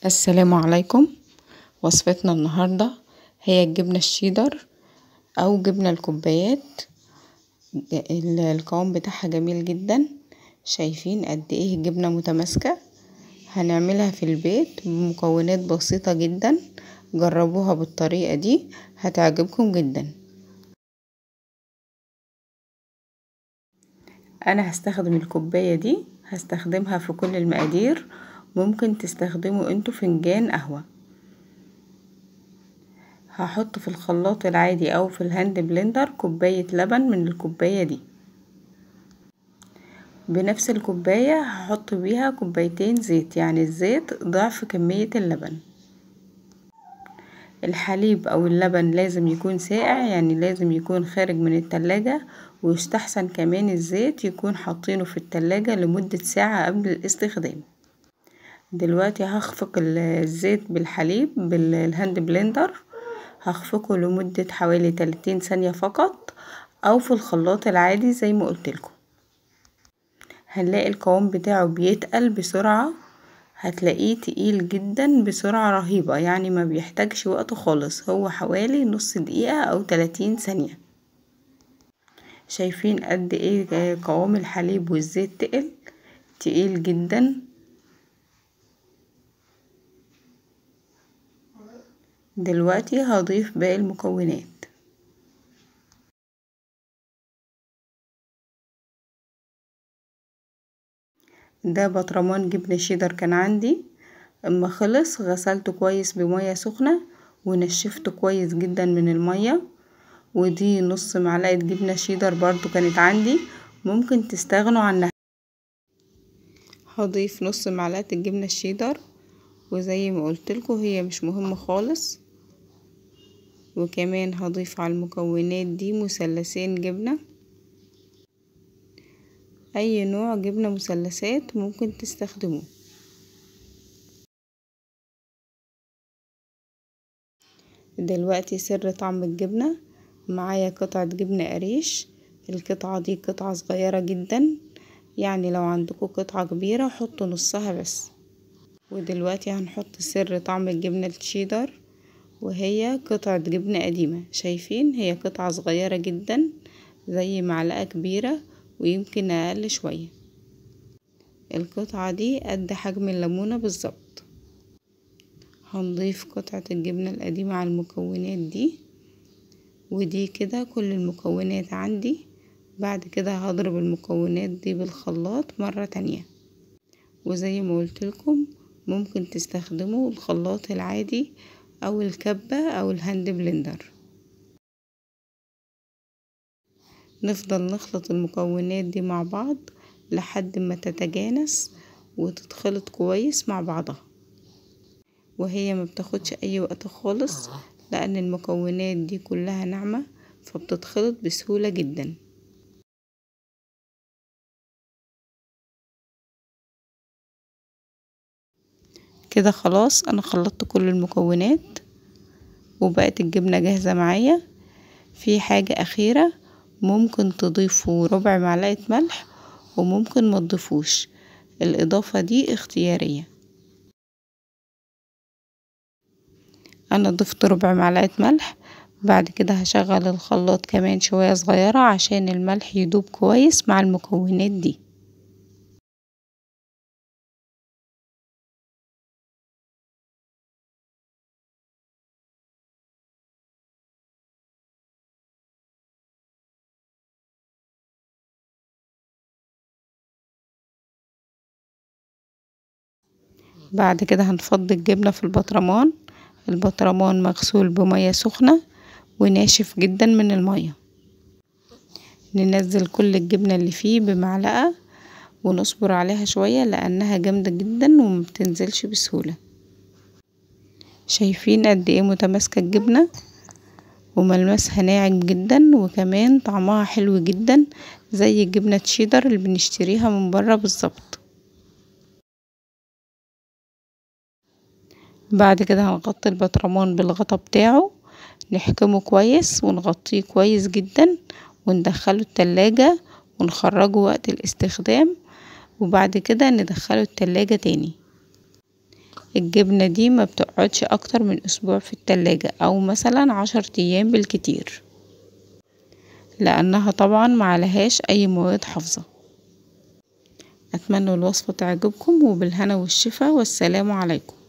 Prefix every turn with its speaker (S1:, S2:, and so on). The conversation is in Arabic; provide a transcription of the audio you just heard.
S1: السلام عليكم وصفتنا النهاردة هي الجبنة الشيدر أو جبنة الكوبايات القوام بتاعها جميل جدا شايفين قد ايه الجبنة متماسكة هنعملها في البيت بمكونات بسيطة جدا جربوها بالطريقة دي هتعجبكم جدا انا هستخدم الكوباية دي هستخدمها في كل المقادير ممكن تستخدموا انتوا فنجان قهوة هحط في الخلاط العادي او في الهاند بلندر كوباية لبن من الكوباية دي بنفس الكوباية هحط بيها كوبايتين زيت يعني الزيت ضعف كمية اللبن الحليب او اللبن لازم يكون ساقع يعني لازم يكون خارج من التلاجة ويستحسن كمان الزيت يكون حاطينه في التلاجة لمدة ساعة قبل الاستخدام دلوقتي هخفق الزيت بالحليب بالهاند بلندر هخفقه لمدة حوالي 30 ثانية فقط او في الخلاط العادي زي ما قلتلكم هنلاقي القوام بتاعه بيتقل بسرعة هتلاقيه تقيل جدا بسرعة رهيبة يعني ما بيحتاجش وقت خالص هو حوالي نص دقيقة او 30 ثانية شايفين قد ايه قوام الحليب والزيت تقل تقيل جدا دلوقتي هضيف باقي المكونات ده بطرمان جبنة شيدر كان عندي اما خلص غسلته كويس بمية سخنة ونشفته كويس جدا من المية ودي نص معلقة جبنة شيدر برضو كانت عندي ممكن تستغنوا عنها هضيف نص معلقة الجبنة الشيدر وزي ما قلتلكوا هي مش مهمة خالص وكمان هضيف على المكونات دي مثلثين جبنة اي نوع جبنة مثلثات ممكن تستخدموه دلوقتي سر طعم الجبنة معايا قطعة جبنة قريش القطعة دي قطعة صغيرة جدا يعني لو عندكم قطعة كبيرة حطوا نصها بس ودلوقتي هنحط سر طعم الجبنة الشيدر وهي قطعة جبنة قديمة شايفين هي قطعة صغيرة جدا زي معلقة كبيرة ويمكن أقل شوية القطعة دي قد حجم الليمونة بالظبط هنضيف قطعة الجبنة القديمة على المكونات دي ودي كده كل المكونات عندي بعد كده هضرب المكونات دي بالخلاط مرة تانية وزي ما قلت لكم ممكن تستخدموا الخلاط العادي او الكبة او الهاند بلندر نفضل نخلط المكونات دي مع بعض لحد ما تتجانس وتتخلط كويس مع بعضها وهي ما بتاخدش اي وقت خالص لان المكونات دي كلها ناعمة فبتتخلط بسهولة جدا كده خلاص انا خلطت كل المكونات وبقت الجبنة جاهزة معايا في حاجة أخيرة ممكن تضيفوا ربع معلقة ملح وممكن ما تضيفوش الإضافة دي اختيارية أنا ضفت ربع معلقة ملح بعد كده هشغل الخلاط كمان شوية صغيرة عشان الملح يدوب كويس مع المكونات دي بعد كده هنفضي الجبنة في البطرمان البطرمان مغسول بمية سخنة وناشف جدا من المية ننزل كل الجبنة اللي فيه بمعلقة ونصبر عليها شوية لأنها جامدة جدا ومبتنزلش بسهولة شايفين قد ايه متماسكة الجبنة وملمسها ناعم جدا وكمان طعمها حلو جدا زي جبنة تشيدر اللي بنشتريها من بره بالظبط بعد كده هنغطي البطرمان بالغطا بتاعه نحكمه كويس ونغطيه كويس جدا وندخله التلاجة ونخرجه وقت الاستخدام وبعد كده ندخله التلاجة تاني الجبنة دي ما بتقعدش اكتر من اسبوع في التلاجة او مثلا عشر ايام بالكتير لانها طبعا معلهاش اي مواد حافظة اتمنى الوصفة تعجبكم وبالهنا والشفاء والسلام عليكم